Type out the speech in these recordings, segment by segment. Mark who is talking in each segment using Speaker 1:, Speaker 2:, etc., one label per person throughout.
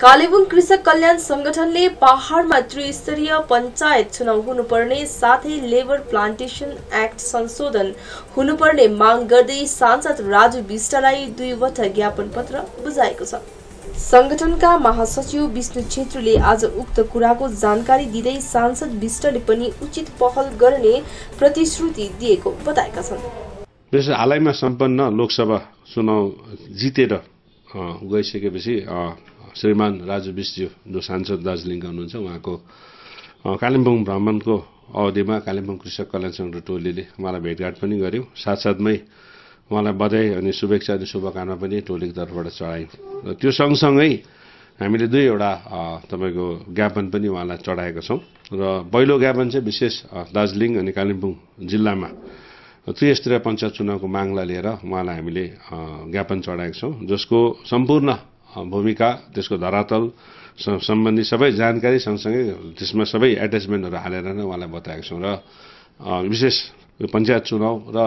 Speaker 1: कालेबुङ कृषक कल्याण संगठनले पहाड़मा त्रिस्तरीय पञ्चायत चुनाव हुनुपर्ने साथै लेबर प्लान्टेसन एक्ट संशोधन हुनुपर्ने माग गर्दै सांसद राजु विष्टलाई दुईवटा ज्ञापन पत्र बुझाएको छ संगठनका महासचिव विष्णु छेत्रीले आज उक्त कुराको जानकारी दिँदै सांसद विष्टले पनि उचित पहल गर्ने प्रतिश्रुति दिएको बताएका छन् हालैमा सम्पन्न लोकसभा चुनाव जितेर गइसकेपछि श्रीमान राजु विष्टज्यू जो सांसद दार्जिलिङका हुनुहुन्छ उहाँको कालिम्पोङ भ्रमणको अवधिमा कालिम्पोङ कृषक कल्याण सङ्घ टोलीले उहाँलाई भेटघाट पनि गऱ्यौँ साथसाथमै उहाँलाई बधाई अनि शुभेच्छा अनि शुभकामना पनि टोलीको तर्फबाट चढायौँ र त्यो सँगसँगै हामीले दुईवटा तपाईँको ज्ञापन पनि उहाँलाई चढाएका छौँ र पहिलो ज्ञापन चाहिँ विशेष दार्जिलिङ अनि कालिम्पोङ जिल्लामा त्रिस्तरीय पञ्चायत चुनावको मागलाई लिएर उहाँलाई हामीले ज्ञापन चढाएका छौँ जसको सम्पूर्ण भूमिका त्यसको धरातल सम्बन्धी सबै जानकारी सँगसँगै त्यसमा सबै एट्याचमेन्टहरू हालेर नै उहाँलाई बताएको छौँ र विशेष यो पञ्चायत चुनाव र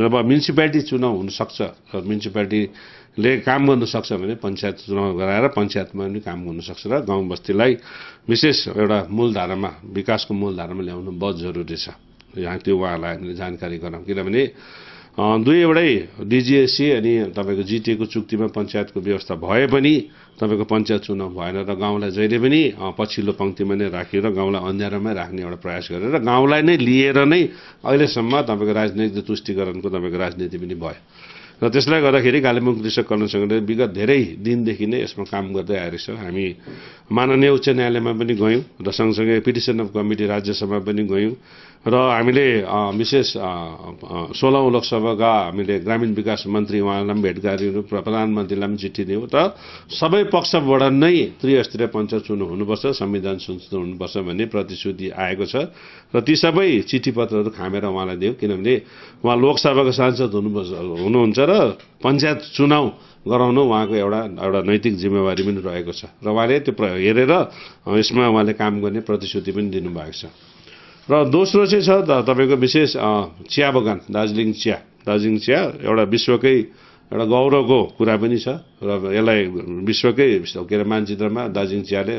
Speaker 1: जब म्युनिसिपालिटी चुनाव हुनसक्छ र म्युनिसिपालिटीले काम गर्नुसक्छ भने पञ्चायत चुनाव गराएर पञ्चायतमा पनि काम गर्नुसक्छ र गाउँ बस्तीलाई विशेष एउटा मूलधारामा विकासको मूलधारामा ल्याउनु बहुत जरुरी छ यहाँ त्यो उहाँहरूलाई हामीले जानकारी गराउँ किनभने दुईवटै डिजिएससी अनि तपाईँको जिटिएको चुक्तिमा पञ्चायतको व्यवस्था भए पनि तपाईँको पञ्चायत चुनाव भएन र गाउँलाई जहिले पनि पछिल्लो पङ्क्तिमा नै राखेर गाउँलाई अन्ध्यारोमै राख्ने एउटा प्रयास गरेर गाउँलाई नै लिएर नै अहिलेसम्म तपाईँको राजनैतिक तुष्टिकरणको तपाईँको राजनीति पनि भयो र त्यसलाई गर्दाखेरि कालेबुङ कृषक कल्याण विगत धेरै दिनदेखि नै यसमा काम गर्दै छ हामी माननीय उच्च न्यायालयमा पनि गयौँ र सँगसँगै पिटिसन अफ कमिटी राज्यसभा पनि गयौँ र हामीले विशेष सोह्रौँ लोकसभाका हामीले ग्रामीण विकास मन्त्री उहाँलाई पनि भेट प्रधानमन्त्रीलाई पनि चिठी दियौँ र सबै पक्षबाट नै त्रिस्तरीय पञ्चायत चुनाव हुनुपर्छ संविधान संशोधन हुनुपर्छ भन्ने प्रतिश्रुति आएको छ र ती सबै चिठी पत्रहरू खामेर उहाँलाई दियौँ किनभने उहाँ लोकसभाको सांसद हुनु हुनुहुन्छ पञ्चायत चुनाव गराउनु उहाँको एउटा एउटा नैतिक जिम्मेवारी पनि रहेको छ र उहाँले त्यो हेरेर यसमा उहाँले काम गर्ने प्रतिश्रुति पनि दिनुभएको छ र दोस्रो चाहिँ छ तपाईँको विशेष चिया बगान दार्जिलिङ चिया दार्जिलिङ चिया एउटा विश्वकै एउटा गौरवको कुरा पनि छ र यसलाई विश्वकै के अरे मानचित्रमा दार्जिलिङ चियाले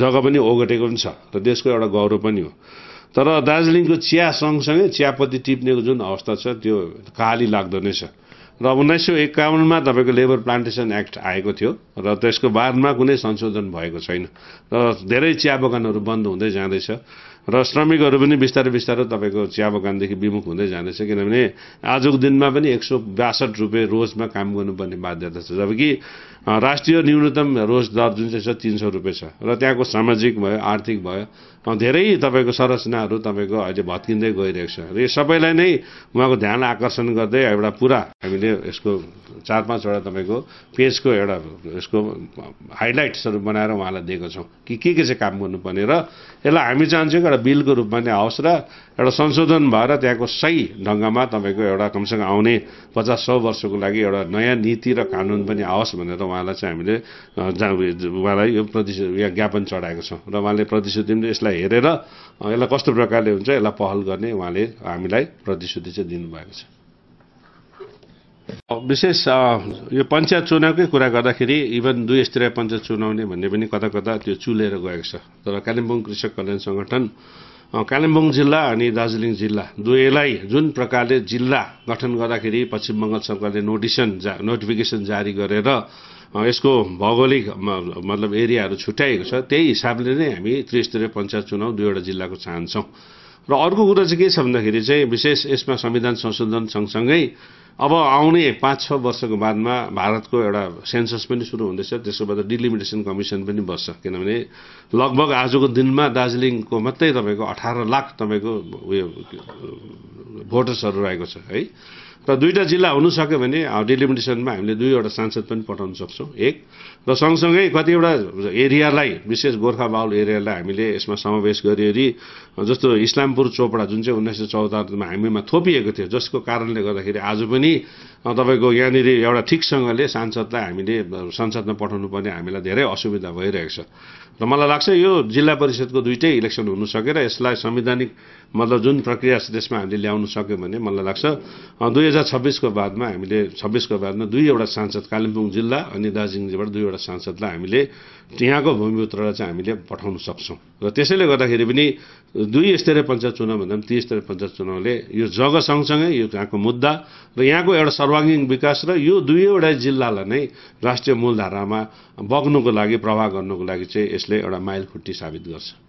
Speaker 1: जग्गा पनि ओगटेको पनि छ र देशको एउटा गौरव पनि हो तर दार्जिलिङको चिया सँगसँगै चियापत्ती टिप्नेको जुन अवस्था छ त्यो काली लाग्दो नै छ र उन्नाइस सय एकाउन्नमा तपाईँको लेबर प्लान्टेसन एक्ट आएको थियो र त्यसको बादमा कुनै संशोधन भएको छैन र धेरै चिया बगानहरू बन्द हुँदै जाँदैछ र श्रमिकहरू पनि बिस्तारै बिस्तारै तपाईँको चिया बगानदेखि विमुख हुँदै जाँदैछ किनभने आजको दिनमा पनि एक सौ ब्यासठ रुपियाँ रोजमा काम गर्नुपर्ने बाध्यता छ जबकि राष्ट्रिय न्यूनतम रोज दर जुन चाहिँ छ तिन सौ रुपियाँ छ र त्यहाँको सामाजिक भयो आर्थिक भयो धेरै तपाईँको संरचनाहरू तपाईँको अहिले भत्किँदै गइरहेको छ र यो सबैलाई नै उहाँको ध्यान आकर्षण गर्दै एउटा पुरा हामीले यसको चार पाँचवटा तपाईँको पेजको एउटा यसको हाइलाइट्सहरू बनाएर उहाँलाई दिएको छौँ कि के के चाहिँ काम गर्नुपर्ने र यसलाई हामी चाहन्छौँ बिलको रूपमा नै आओस् र एउटा संशोधन भएर त्यहाँको सही ढङ्गमा तपाईँको एउटा कमसेकम आउने पचास सौ वर्षको लागि एउटा नयाँ नीति र कानुन पनि आओस् भनेर उहाँलाई चाहिँ हामीले उहाँलाई यो प्रतिश्रुति या ज्ञापन चढाएको छौँ र उहाँले प्रतिश्रुति पनि यसलाई हेरेर यसलाई कस्तो प्रकारले हुन्छ यसलाई पहल गर्ने उहाँले हामीलाई प्रतिश्रुति चाहिँ दिनुभएको छ विशेष यो पञ्चायत चुनावकै कुरा गर्दाखेरि इभन दुई स्तरीय पञ्चायत चुनाउने भन्ने पनि कता कता त्यो चुलेर गएको छ तर कालिम्पोङ कृषक कल्याण सङ्गठन कालिम्पोङ जिल्ला अनि दार्जिलिङ जिल्ला दुवैलाई जुन प्रकारले जिल्ला गठन गर्दाखेरि पश्चिम बङ्गाल सरकारले नोटिसन जा नोटिफिकेसन जारी गरेर यसको भौगोलिक मतलब एरियाहरू छुट्याएको छ त्यही हिसाबले नै हामी त्रिस्तरीय पञ्चायत चुनाव दुईवटा जिल्लाको चाहन्छौँ र अर्को कुरा चाहिँ के छ भन्दाखेरि चाहिँ विशेष यसमा संविधान संशोधन सँगसँगै अब आउने पाँच छ वर्षको बादमा भारतको एउटा सेन्सस पनि सुरु हुँदैछ त्यसको डिलिमिटेसन कमिसन पनि बस्छ किनभने लगभग आजको दिनमा दार्जिलिङको मात्रै तपाईँको अठार लाख तपाईँको उयो भोटर्सहरू रहेको छ है र दुईवटा जिल्ला हुनु सक्यो भने डेलिमिटेसनमा हामीले दुईवटा सांसद पनि पठाउन सक्छौँ एक र सँगसँगै कतिवटा एरियालाई विशेष गोर्खा बाहुल एरियालाई हामीले यसमा समावेश गरिवरी जस्तो इस्लामपुर चोपडा जुन चाहिँ उन्नाइस सय चौतारमा हामीमा थोपिएको थियो जसको कारणले गर्दाखेरि आज पनि तपाईँको यहाँनिर एउटा ठिकसँगले सांसदलाई हामीले संसदमा पठाउनु पर्ने हामीलाई धेरै असुविधा भइरहेको छ र मलाई लाग्छ यो जिल्ला परिषदको दुइटै इलेक्सन हुनु सकेर यसलाई संवैधानिक मतलब जुन प्रक्रिया छ त्यसमा हामीले ल्याउनु सक्यौँ भने मलाई लाग्छ दुई हजार छब्बिसको बादमा हामीले छब्बिसको बादमा दुईवटा सांसद कालिम्पोङ जिल्ला अनि दार्जिलिङबाट दुईवटा सांसदलाई हामीले यहाँको भूमिपुत्रलाई चाहिँ हामीले पठाउन सक्छौँ र त्यसैले गर्दाखेरि पनि दुई स्तरीय पञ्चायत भन्दा पनि त्रिस्तरीय पञ्चायत चुनावले यो जग सँगसँगै यो यहाँको मुद्दा र यहाँको एउटा सर्व सर्वाङ्गीण विकास र यो दुईवटा जिल्लालाई नै राष्ट्रिय मूलधारामा बग्नुको लागि प्रवाह गर्नुको लागि चाहिँ यसले एउटा माइल खुट्टी साबित गर्छ